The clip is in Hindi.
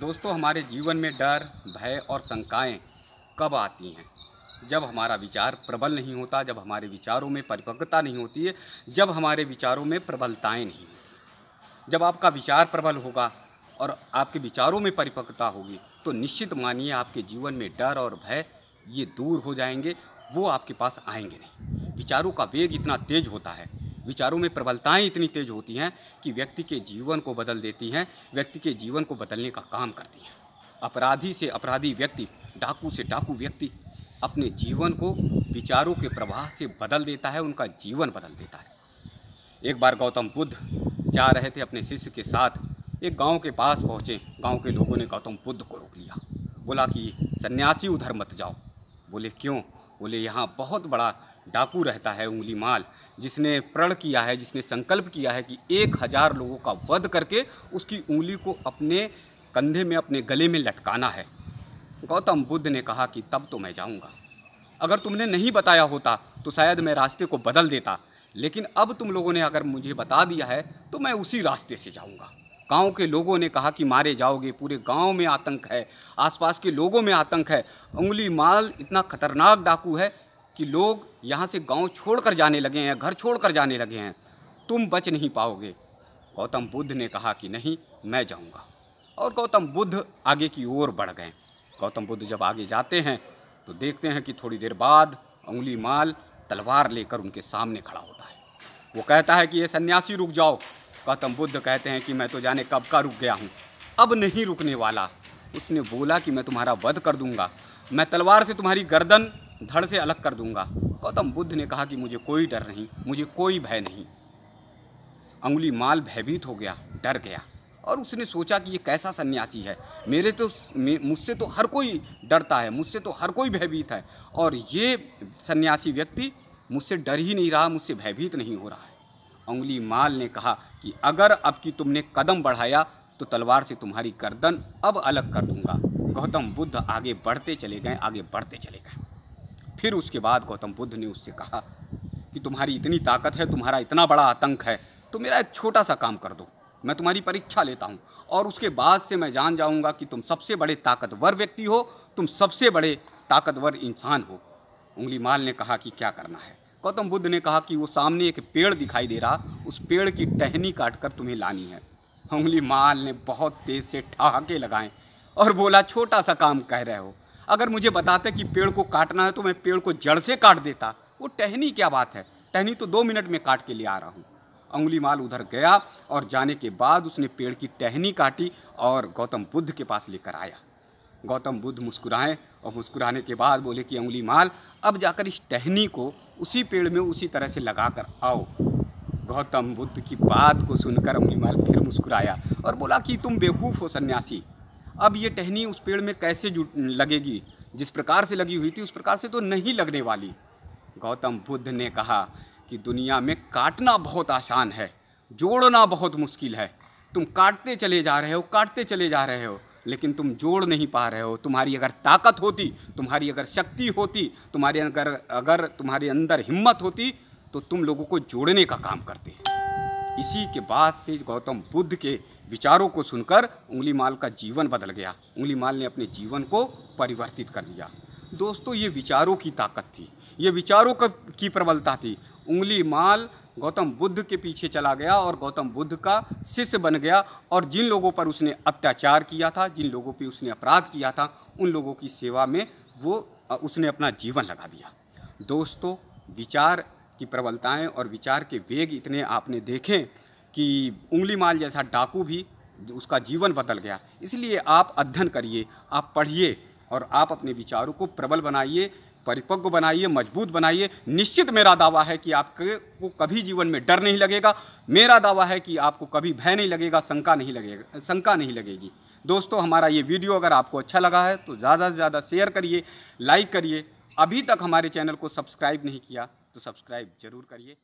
दोस्तों हमारे जीवन में डर भय और शंकाएँ कब आती हैं जब हमारा विचार प्रबल नहीं होता जब हमारे विचारों में परिपक्वता नहीं होती है जब हमारे विचारों में प्रबलताएं नहीं होती जब आपका विचार प्रबल होगा और आपके विचारों में परिपक्वता होगी तो निश्चित मानिए आपके जीवन में डर और भय ये दूर हो जाएंगे वो आपके पास आएंगे नहीं विचारों का वेग इतना तेज होता है विचारों में प्रबलताएं इतनी तेज होती हैं कि व्यक्ति के जीवन को बदल देती हैं व्यक्ति के जीवन को बदलने का काम करती हैं अपराधी से अपराधी व्यक्ति डाकू से डाकू व्यक्ति अपने जीवन को विचारों के प्रवाह से बदल देता है उनका जीवन बदल देता है एक बार गौतम बुद्ध जा रहे थे अपने शिष्य के साथ एक गांव के पास पहुँचे गांव के लोगों ने गौतम बुद्ध को रोक लिया बोला कि सन्यासी उधर मत जाओ बोले क्यों बोले यहाँ बहुत बड़ा डाकू रहता है उंगली माल जिसने प्रण किया है जिसने संकल्प किया है कि एक हज़ार लोगों का वध करके उसकी उंगली को अपने कंधे में अपने गले में लटकाना है गौतम बुद्ध ने कहा कि तब तो मैं जाऊंगा अगर तुमने नहीं बताया होता तो शायद मैं रास्ते को बदल देता लेकिन अब तुम लोगों ने अगर मुझे बता दिया है तो मैं उसी रास्ते से जाऊँगा गाँव के लोगों ने कहा कि मारे जाओगे पूरे गांव में आतंक है आसपास के लोगों में आतंक है उंगली माल इतना खतरनाक डाकू है कि लोग यहाँ से गांव छोड़कर जाने लगे हैं घर छोड़कर जाने लगे हैं तुम बच नहीं पाओगे गौतम बुद्ध ने कहा कि नहीं मैं जाऊँगा और गौतम बुद्ध आगे की ओर बढ़ गए गौतम बुद्ध जब आगे जाते हैं तो देखते हैं कि थोड़ी देर बाद उंगली माल तलवार लेकर उनके सामने खड़ा होता है वो कहता है कि ये सन्यासी रुक जाओ गौतम बुद्ध कहते हैं कि मैं तो जाने कब का रुक गया हूँ अब नहीं रुकने वाला उसने बोला कि मैं तुम्हारा वध कर दूंगा मैं तलवार से तुम्हारी गर्दन धड़ से अलग कर दूंगा गौतम बुद्ध ने कहा कि मुझे कोई डर नहीं मुझे कोई भय नहीं अंगुली माल भयभीत हो गया डर गया और उसने सोचा कि ये कैसा सन्यासी है मेरे तो मुझसे तो हर कोई डरता है मुझसे तो हर कोई भयभीत है और ये सन्यासी व्यक्ति मुझसे डर ही नहीं रहा मुझसे भयभीत नहीं हो रहा है अंगुली माल ने कहा कि अगर अब की तुमने कदम बढ़ाया तो तलवार से तुम्हारी गर्दन अब अलग कर दूंगा गौतम बुद्ध आगे बढ़ते चले गए आगे बढ़ते चले गए फिर उसके बाद गौतम बुद्ध ने उससे कहा कि तुम्हारी इतनी ताकत है तुम्हारा इतना बड़ा आतंक है तो मेरा एक छोटा सा काम कर दो मैं तुम्हारी परीक्षा लेता हूँ और उसके बाद से मैं जान जाऊँगा कि तुम सबसे बड़े ताकतवर व्यक्ति हो तुम सबसे बड़े ताकतवर इंसान हो उंगली माल ने कहा कि क्या करना है गौतम बुद्ध ने कहा कि वो सामने एक पेड़ दिखाई दे रहा उस पेड़ की टहनी काट कर तुम्हें लानी है उंगली माल ने बहुत तेज़ से ठहाके लगाए और बोला छोटा सा काम कह रहे हो अगर मुझे बताते कि पेड़ को काटना है तो मैं पेड़ को जड़ से काट देता वो टहनी क्या बात है टहनी तो दो मिनट में काट के लिए आ रहा हूँ अंगुली माल उधर गया और जाने के बाद उसने पेड़ की टहनी काटी और गौतम बुद्ध के पास लेकर आया गौतम बुद्ध मुस्कुराए और मुस्कुराने के बाद बोले कि अंगुली माल अब जाकर इस टहनी को उसी पेड़ में उसी तरह से लगा कर आओ गौतम बुद्ध की बात को सुनकर अंगुली माल फिर मुस्कुराया और बोला कि तुम बेवकूफ़ हो सन्यासी अब ये टहनी उस पेड़ में कैसे लगेगी जिस प्रकार से लगी हुई थी उस प्रकार से तो नहीं लगने वाली गौतम बुद्ध ने कहा कि दुनिया में काटना बहुत आसान है जोड़ना बहुत मुश्किल है तुम काटते चले जा रहे हो काटते चले जा रहे हो लेकिन तुम जोड़ नहीं पा रहे हो तुम्हारी अगर ताकत होती तुम्हारी अगर शक्ति होती तुम्हारे अगर अगर तुम्हारे अंदर हिम्मत होती तो तुम लोगों को जोड़ने का काम करते इसी के बाद से गौतम बुद्ध के विचारों को सुनकर उंगली माल का जीवन बदल गया उंगली माल ने अपने जीवन को परिवर्तित कर दिया दोस्तों ये विचारों की ताकत थी ये विचारों की प्रबलता थी उंगली माल गौतम बुद्ध के पीछे चला गया और गौतम बुद्ध का शिष्य बन गया और जिन लोगों पर उसने अत्याचार किया था जिन लोगों पर उसने अपराध किया था उन लोगों की सेवा में वो उसने अपना जीवन लगा दिया दोस्तों विचार की प्रबलताएं और विचार के वेग इतने आपने देखें कि उंगली माल जैसा डाकू भी उसका जीवन बदल गया इसलिए आप अध्ययन करिए आप पढ़िए और आप अपने विचारों को प्रबल बनाइए परिपक्व बनाइए मजबूत बनाइए निश्चित मेरा दावा है कि आपके को कभी जीवन में डर नहीं लगेगा मेरा दावा है कि आपको कभी भय नहीं लगेगा शंका नहीं लगेगा शंका नहीं लगेगी दोस्तों हमारा ये वीडियो अगर आपको अच्छा लगा है तो ज़्यादा से ज़्यादा शेयर करिए लाइक करिए अभी तक हमारे चैनल को सब्सक्राइब नहीं किया तो सब्सक्राइब जरूर करिए